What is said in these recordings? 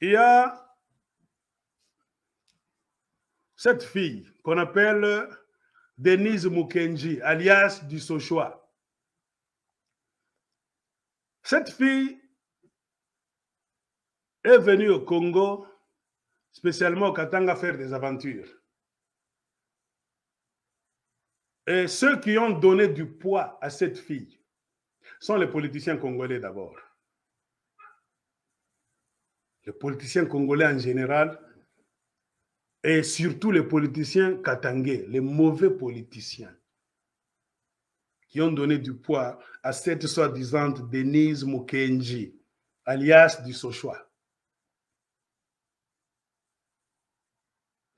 il y a cette fille qu'on appelle Denise Mukenji, alias du Sochoa. Cette fille est venue au Congo, spécialement au Katanga, faire des aventures. Et ceux qui ont donné du poids à cette fille sont les politiciens congolais d'abord les politiciens congolais en général, et surtout les politiciens katangais, les mauvais politiciens, qui ont donné du poids à cette soi disante Denise Mukenji, alias du Sochoa.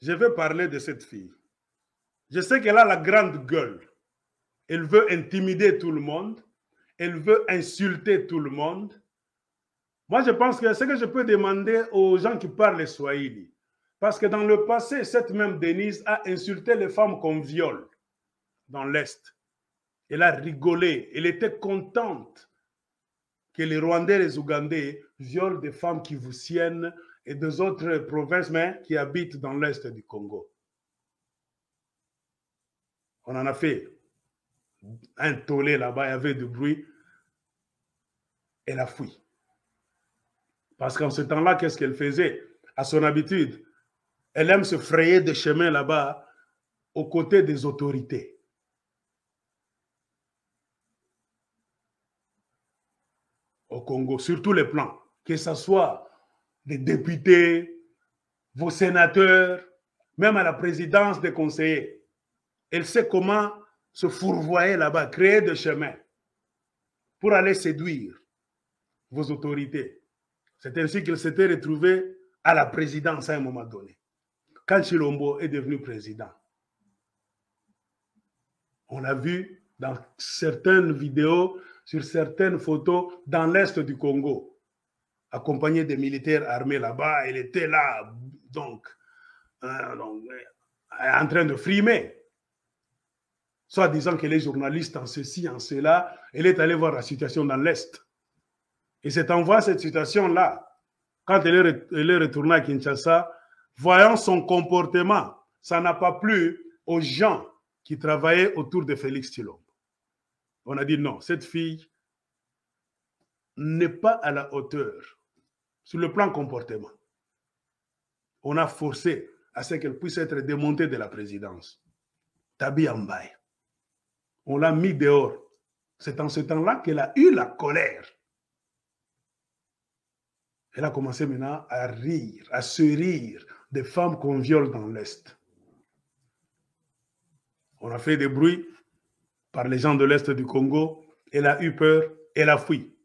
Je veux parler de cette fille. Je sais qu'elle a la grande gueule. Elle veut intimider tout le monde. Elle veut insulter tout le monde. Moi, je pense que ce que je peux demander aux gens qui parlent les Swahili, parce que dans le passé, cette même Denise a insulté les femmes qu'on viole dans l'Est. Elle a rigolé. Elle était contente que les Rwandais et les Ougandais violent des femmes qui vous siennent et des autres provinces, mais qui habitent dans l'Est du Congo. On en a fait un tollé là-bas, il y avait du bruit. Elle a fui. Parce qu'en ce temps-là, qu'est-ce qu'elle faisait À son habitude, elle aime se frayer des chemins là-bas aux côtés des autorités. Au Congo, sur tous les plans, que ce soit des députés, vos sénateurs, même à la présidence des conseillers. Elle sait comment se fourvoyer là-bas, créer des chemins pour aller séduire vos autorités. C'est ainsi qu'il s'était retrouvé à la présidence à un moment donné. Quand Chilombo est devenu président, on l'a vu dans certaines vidéos, sur certaines photos dans l'est du Congo, accompagné des militaires armés là-bas. elle était là, donc, euh, euh, en train de frimer. Soit disant que les journalistes en ceci, en cela, elle est allé voir la situation dans l'est. Et c'est en voyant cette situation-là. Quand elle est, retournée à Kinshasa, voyant son comportement, ça n'a pas plu aux gens qui travaillaient autour de Félix Tshilombo. On a dit non, cette fille n'est pas à la hauteur sur le plan comportement. On a forcé à ce qu'elle puisse être démontée de la présidence. Tabi Ambaye. On l'a mis dehors. C'est en ce temps-là qu'elle a eu la colère elle a commencé maintenant à rire, à se rire des femmes qu'on viole dans l'Est. On a fait des bruits par les gens de l'Est du Congo. Elle a eu peur, elle a fui.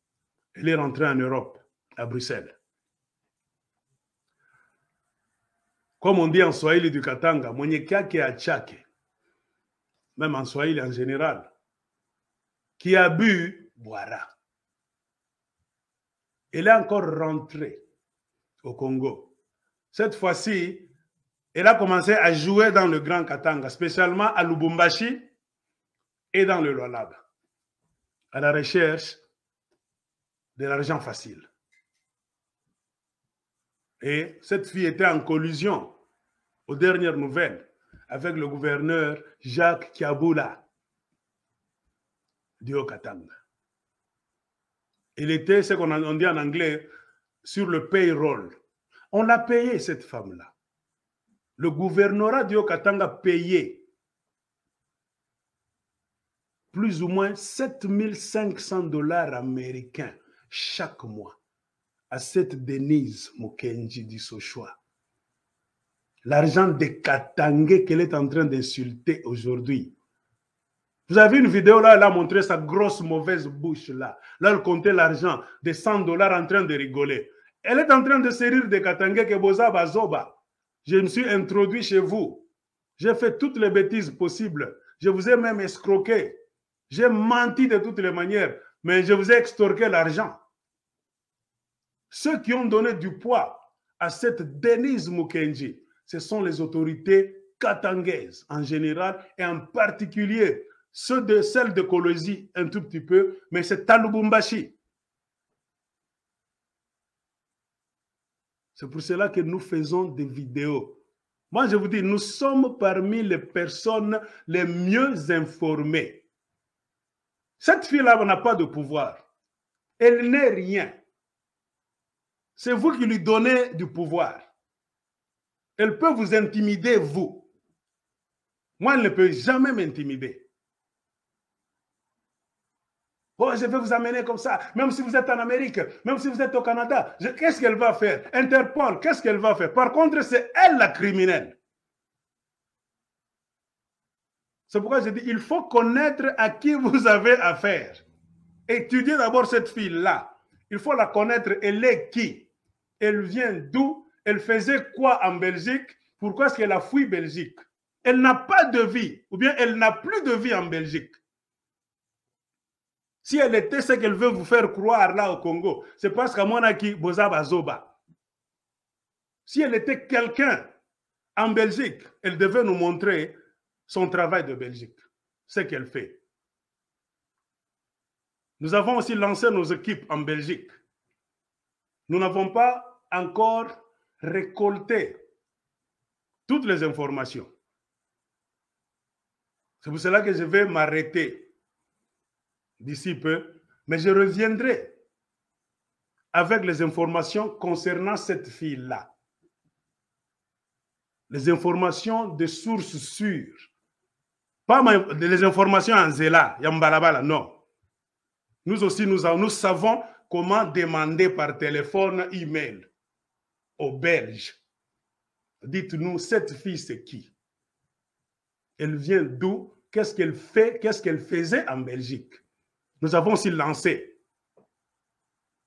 Elle est rentrée en Europe, à Bruxelles. Comme on dit en Swahili du Katanga, a achake, même en Swahili en général, qui a bu, boira elle est encore rentrée au Congo. Cette fois-ci, elle a commencé à jouer dans le Grand Katanga, spécialement à Lubumbashi et dans le Lualaba, à la recherche de l'argent facile. Et cette fille était en collusion, aux dernières nouvelles, avec le gouverneur Jacques Kiaboula du Haut-Katanga. Il était ce qu'on dit en anglais sur le payroll. On l'a payé, cette femme-là. Le gouvernorat de Katanga payé plus ou moins 7500 dollars américains chaque mois à cette Denise Mokenji du Sochoa. L'argent de Katangais qu'elle est en train d'insulter aujourd'hui. Vous avez une vidéo là, elle a montré sa grosse mauvaise bouche là. Là, elle comptait l'argent des 100 dollars en train de rigoler. Elle est en train de se rire de que Keboza Bazoba. Je me suis introduit chez vous. J'ai fait toutes les bêtises possibles. Je vous ai même escroqué. J'ai menti de toutes les manières, mais je vous ai extorqué l'argent. Ceux qui ont donné du poids à cette Denise Mukenji, ce sont les autorités katangaises en général et en particulier ceux de, celle de Kolosi un tout petit peu, mais c'est Talubumbashi. C'est pour cela que nous faisons des vidéos. Moi, je vous dis, nous sommes parmi les personnes les mieux informées. Cette fille-là n'a pas de pouvoir. Elle n'est rien. C'est vous qui lui donnez du pouvoir. Elle peut vous intimider, vous. Moi, elle ne peut jamais m'intimider. Oh, je vais vous amener comme ça. Même si vous êtes en Amérique, même si vous êtes au Canada, qu'est-ce qu'elle va faire Interpol, qu'est-ce qu'elle va faire Par contre, c'est elle la criminelle. C'est pourquoi je dis, il faut connaître à qui vous avez affaire. Étudiez d'abord cette fille-là. Il faut la connaître. Elle est qui Elle vient d'où Elle faisait quoi en Belgique Pourquoi est-ce qu'elle a fui Belgique Elle n'a pas de vie, ou bien elle n'a plus de vie en Belgique. Si elle était ce qu'elle veut vous faire croire là au Congo, c'est parce qu'à mon acquis, Si elle était quelqu'un en Belgique, elle devait nous montrer son travail de Belgique, ce qu'elle fait. Nous avons aussi lancé nos équipes en Belgique. Nous n'avons pas encore récolté toutes les informations. C'est pour cela que je vais m'arrêter d'ici peu, mais je reviendrai avec les informations concernant cette fille-là. Les informations de sources sûres. Pas les informations en Zéla, Yambalabala, non. Nous aussi, nous, nous savons comment demander par téléphone, email aux Belges. Dites-nous, cette fille, c'est qui Elle vient d'où Qu'est-ce qu'elle fait Qu'est-ce qu'elle faisait en Belgique nous avons aussi lancé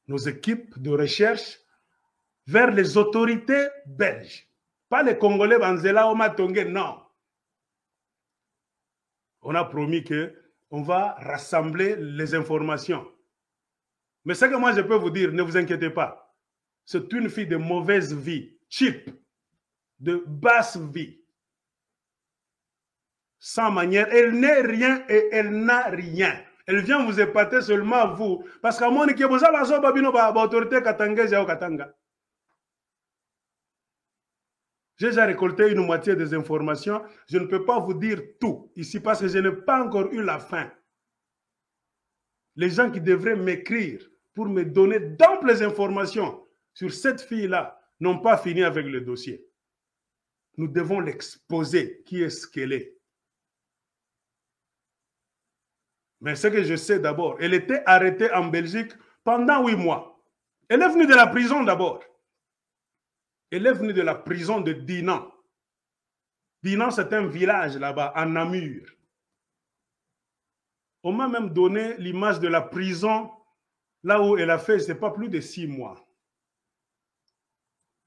nos équipes de recherche vers les autorités belges. Pas les Congolais Banzela Tongue, non. On a promis qu'on va rassembler les informations. Mais ce que moi je peux vous dire, ne vous inquiétez pas. C'est une fille de mauvaise vie, cheap, de basse vie, sans manière. Elle n'est rien et elle n'a rien. Elle vient vous épater seulement vous. Parce qu'à mon équipe, vous avez autorité au katanga. J'ai déjà récolté une moitié des informations. Je ne peux pas vous dire tout ici parce que je n'ai pas encore eu la fin. Les gens qui devraient m'écrire pour me donner d'amples informations sur cette fille-là n'ont pas fini avec le dossier. Nous devons l'exposer, qui est ce qu'elle est. Mais ce que je sais d'abord, elle était arrêtée en Belgique pendant huit mois. Elle est venue de la prison d'abord. Elle est venue de la prison de Dinan. Dinan, c'est un village là-bas, en Namur. On m'a même donné l'image de la prison là où elle a fait, ce n'est pas plus de six mois.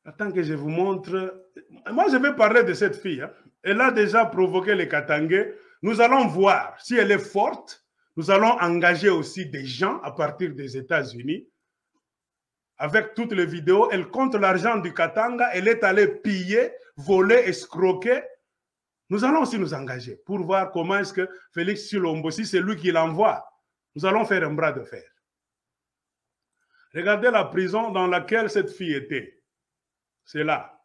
Attends que je vous montre. Moi, je vais parler de cette fille. Hein. Elle a déjà provoqué les Katangais. Nous allons voir si elle est forte nous allons engager aussi des gens à partir des États-Unis. Avec toutes les vidéos, elle compte l'argent du Katanga, elle est allée piller, voler, escroquer. Nous allons aussi nous engager pour voir comment est-ce que Félix Silombo, c'est lui qui l'envoie, nous allons faire un bras de fer. Regardez la prison dans laquelle cette fille était. C'est là.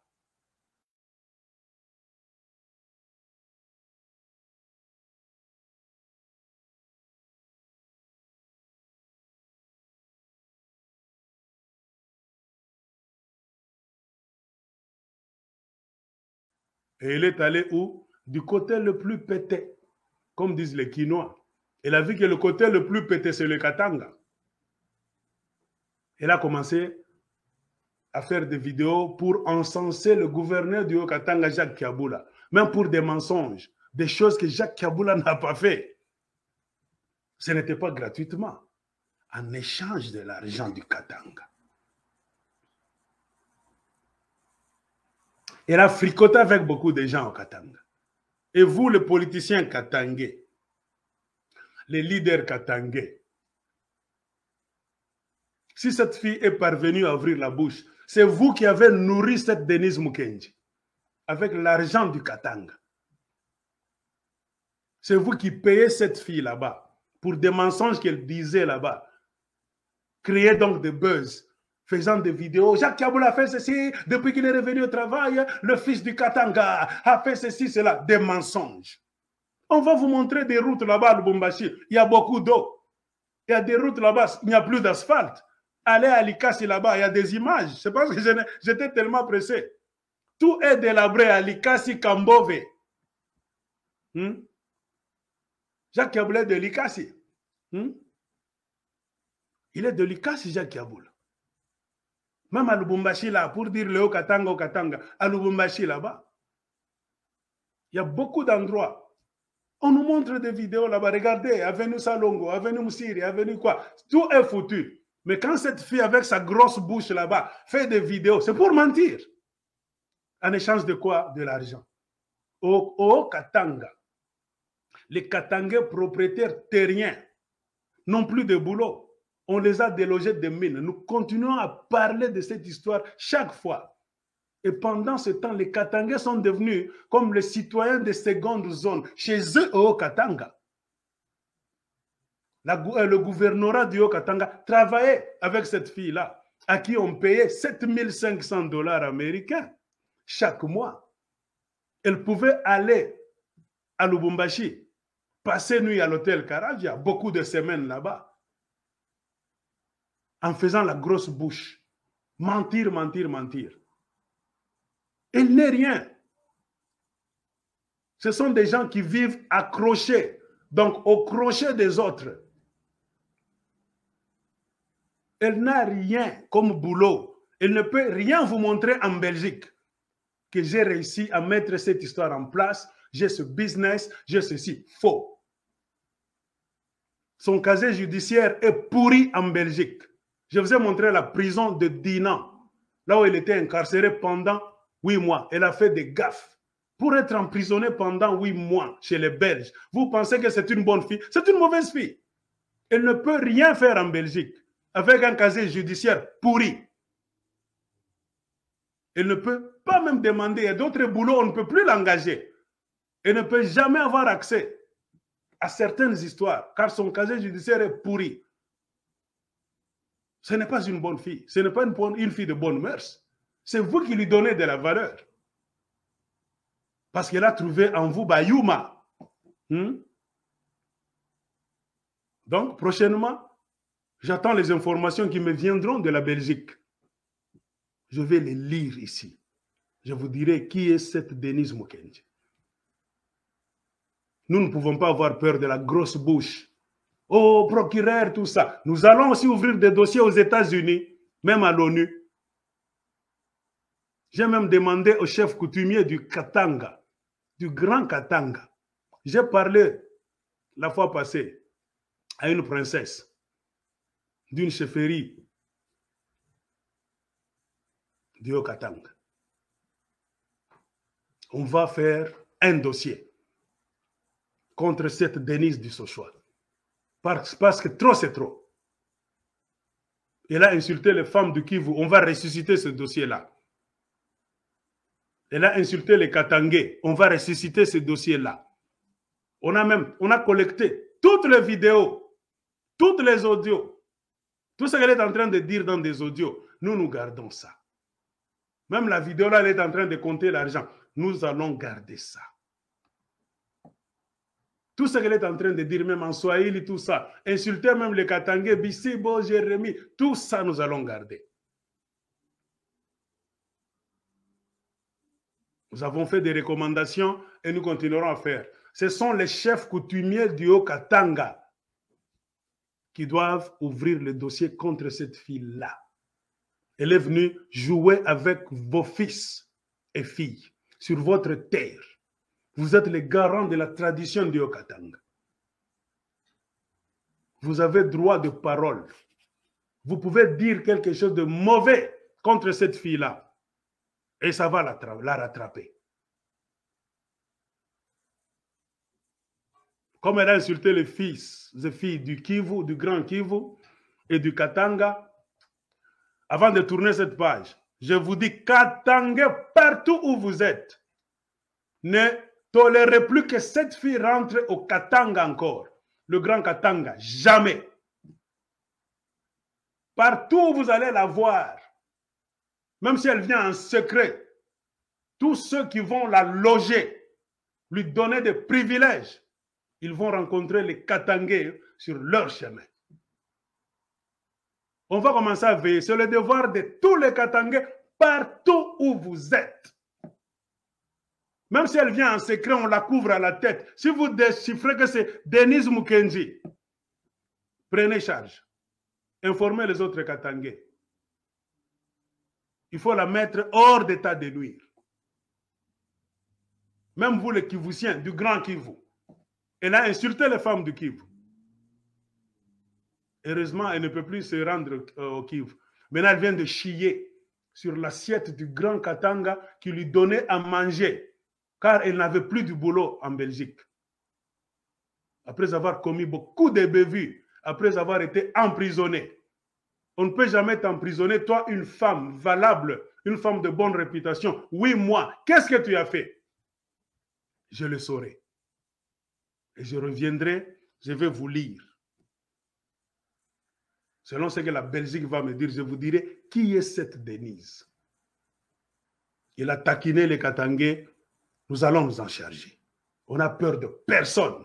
Et il est allé où Du côté le plus pété, comme disent les Quinois. Il a vu que le côté le plus pété, c'est le Katanga. Il a commencé à faire des vidéos pour encenser le gouverneur du Haut-Katanga, Jacques Kiaboula, même pour des mensonges, des choses que Jacques Kiaboula n'a pas fait. Ce n'était pas gratuitement, en échange de l'argent du Katanga. Elle a fricoté avec beaucoup de gens au Katanga. Et vous, les politiciens katangais, les leaders katangais, si cette fille est parvenue à ouvrir la bouche, c'est vous qui avez nourri cette Denise Mukenji avec l'argent du Katanga. C'est vous qui payez cette fille là-bas pour des mensonges qu'elle disait là-bas. Créez donc des buzz faisant des vidéos. Jacques Kaboul a fait ceci depuis qu'il est revenu au travail. Le fils du Katanga a fait ceci, cela. Des mensonges. On va vous montrer des routes là-bas le Lubumbashi. Il y a beaucoup d'eau. Il y a des routes là-bas. Il n'y a plus d'asphalte. Allez à Likasi là-bas. Il y a des images. C'est parce que j'étais tellement pressé. Tout est délabré à Likasi Kambove. Hmm? Jacques Kaboul est de Likasi. Hmm? Il est de Likasi, Jacques Kaboul. Même à Lubumbashi, là, pour dire le Katanga au Katanga, à Lubumbashi, là-bas, il y a beaucoup d'endroits. On nous montre des vidéos là-bas. Regardez, Avenue Salongo, Avenue Moussiri, Avenue quoi. Tout est foutu. Mais quand cette fille avec sa grosse bouche là-bas fait des vidéos, c'est pour mentir. En échange de quoi De l'argent. Au, au, Katanga, les Katangais propriétaires terriens n'ont plus de boulot. On les a délogés de mines. Nous continuons à parler de cette histoire chaque fois. Et pendant ce temps, les Katangais sont devenus comme les citoyens de secondes zone, chez eux au Katanga. Euh, le gouvernorat du Haut-Katanga travaillait avec cette fille-là, à qui on payait 7500 dollars américains chaque mois. Elle pouvait aller à Lubumbashi, passer nuit à l'hôtel Karadja, beaucoup de semaines là-bas en faisant la grosse bouche. Mentir, mentir, mentir. Elle n'est rien. Ce sont des gens qui vivent accrochés, donc au crochet des autres. Elle n'a rien comme boulot. Elle ne peut rien vous montrer en Belgique que j'ai réussi à mettre cette histoire en place. J'ai ce business, j'ai ceci. Faux. Son casier judiciaire est pourri en Belgique. Je vous ai montré la prison de Dinan, là où elle était incarcérée pendant huit mois. Elle a fait des gaffes pour être emprisonnée pendant huit mois chez les Belges. Vous pensez que c'est une bonne fille C'est une mauvaise fille. Elle ne peut rien faire en Belgique avec un casier judiciaire pourri. Elle ne peut pas même demander. d'autres boulots, on ne peut plus l'engager. Elle ne peut jamais avoir accès à certaines histoires car son casier judiciaire est pourri ce n'est pas une bonne fille. Ce n'est pas une, fille de bonne mœurs. C'est vous qui lui donnez de la valeur. Parce qu'elle a trouvé en vous Bayouma. Hmm? Donc, prochainement, j'attends les informations qui me viendront de la Belgique. Je vais les lire ici. Je vous dirai qui est cette Denise Mukendi. Nous ne pouvons pas avoir peur de la grosse bouche au procureur, tout ça. Nous allons aussi ouvrir des dossiers aux États-Unis, même à l'ONU. J'ai même demandé au chef coutumier du Katanga, du grand Katanga. J'ai parlé la fois passée à une princesse d'une chefferie du katanga On va faire un dossier contre cette Denise du Sochoa. Parce, que trop, c'est trop. Elle a insulté les femmes du Kivu. On va ressusciter ce dossier-là. Elle a insulté les Katangais. On va ressusciter ce dossier-là. On a même on a collecté toutes les vidéos, toutes les audios, tout ce qu'elle est en train de dire dans des audios. Nous, nous gardons ça. Même la vidéo-là, elle est en train de compter l'argent. Nous allons garder ça. Tout ce qu'elle est en train de dire, même en Swahili, tout ça, insulter même les Katangais, Bissibo, Jérémy, tout ça, nous allons garder. Nous avons fait des recommandations et nous continuerons à faire. Ce sont les chefs coutumiers du Haut-Katanga qui doivent ouvrir le dossier contre cette fille-là. Elle est venue jouer avec vos fils et filles sur votre terre. Vous êtes les garants de la tradition de Katanga. Vous avez droit de parole. Vous pouvez dire quelque chose de mauvais contre cette fille-là. Et ça va la, la rattraper. Comme elle a insulté les fils, les filles du Kivu, du Grand Kivu et du Katanga, avant de tourner cette page, je vous dis Katanga partout où vous êtes. Ne tolérer plus que cette fille rentre au Katanga encore, le grand Katanga. Jamais. Partout où vous allez la voir, même si elle vient en secret, tous ceux qui vont la loger, lui donner des privilèges, ils vont rencontrer les Katangais sur leur chemin. On va commencer à veiller. sur le devoir de tous les Katangais partout où vous êtes. Même si elle vient en secret, on la couvre à la tête. Si vous déchiffrez que c'est Denise Mukenji, prenez charge. Informez les autres Katangais. Il faut la mettre hors d'état de nuire. Même vous, les Kivusiens, du grand Kivu. Elle a insulté les femmes du Kivu. Heureusement, elle ne peut plus se rendre euh, au Kivu. Maintenant, elle vient de chier sur l'assiette du grand Katanga qui lui donnait à manger car elle n'avait plus du boulot en Belgique. Après avoir commis beaucoup de bévues, après avoir été emprisonnée, on ne peut jamais t'emprisonner, toi, une femme valable, une femme de bonne réputation. Oui, moi, qu'est-ce que tu as fait Je le saurai. Et je reviendrai, je vais vous lire. Selon ce que la Belgique va me dire, je vous dirai qui est cette Denise. Il a taquiné les Katangais nous allons nous en charger. On a peur de personne.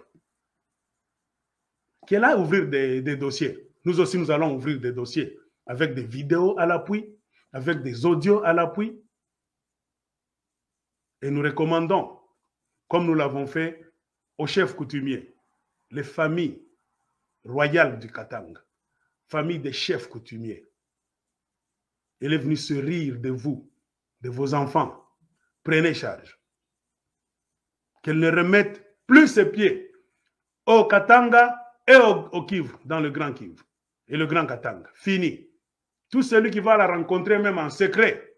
Qui est là à ouvrir des, dossiers. Nous aussi, nous allons ouvrir des dossiers avec des vidéos à l'appui, avec des audios à l'appui. Et nous recommandons, comme nous l'avons fait aux chefs coutumiers, les familles royales du Katang, familles des chefs coutumiers. Elle est venue se rire de vous, de vos enfants. Prenez charge qu'elle ne remette plus ses pieds au Katanga et au, dans le Grand Kivu et le Grand Katanga. Fini. Tout celui qui va la rencontrer, même en secret,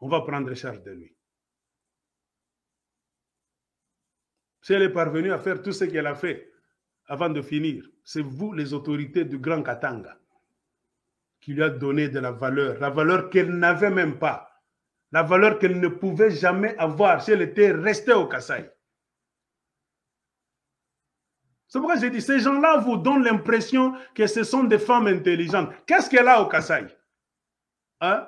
on va prendre charge de lui. Si elle est parvenue à faire tout ce qu'elle a fait avant de finir, c'est vous, les autorités du Grand Katanga, qui lui a donné de la valeur, la valeur qu'elle n'avait même pas la valeur qu'elle ne pouvait jamais avoir si elle était restée au Kassai. C'est pourquoi j'ai dit, ces gens-là vous donnent l'impression que ce sont des femmes intelligentes. Qu'est-ce qu'elle a au Kassai hein?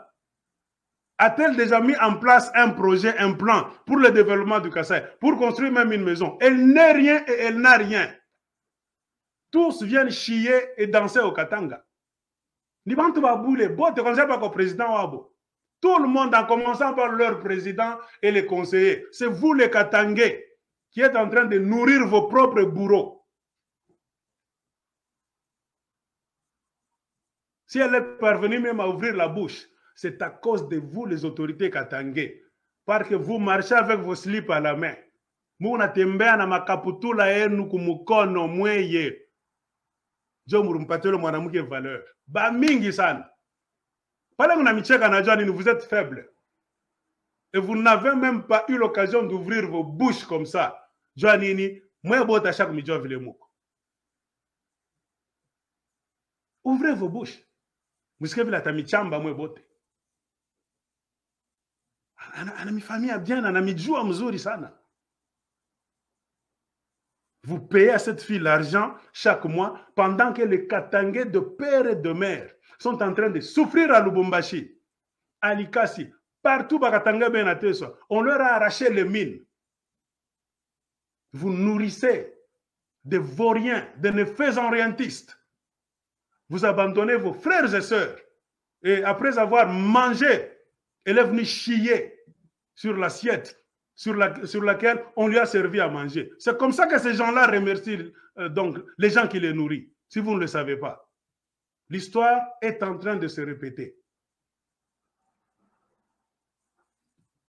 A-t-elle déjà mis en place un projet, un plan pour le développement du Kassai, pour construire même une maison Elle n'est rien et elle n'a rien. Tous viennent chier et danser au Katanga. Liban bouler. tu ne pas le président Wabo. Tout le monde, en commençant par leur président et les conseillers. C'est vous, les Katangais, qui êtes en train de nourrir vos propres bourreaux. Si elle est parvenue même à ouvrir la bouche, c'est à cause de vous, les autorités Katangais. Parce que vous marchez avec vos slips à la main. Muna na pas valeur. Pendant que na Anadjani, vous êtes faible. Et vous n'avez même pas eu l'occasion d'ouvrir vos bouches comme ça. Joanini, moi, je chaque midi, Ouvrez vos bouches. Muskevi la tamichamba mwe bote. a bien, anamijua mzuri sana. Vous payez à cette fille l'argent chaque mois pendant que est katangée de père et de mère sont en train de souffrir à Lubumbashi, à Likasi, partout Bakatanga On leur a arraché les mines. Vous nourrissez des vauriens, des nefais orientistes. Vous abandonnez vos frères et sœurs. Et après avoir mangé, elle est venue chier sur l'assiette sur, la, sur, laquelle on lui a servi à manger. C'est comme ça que ces gens-là remercient euh, donc les gens qui les nourrissent, si vous ne le savez pas. L'histoire est en train de se répéter.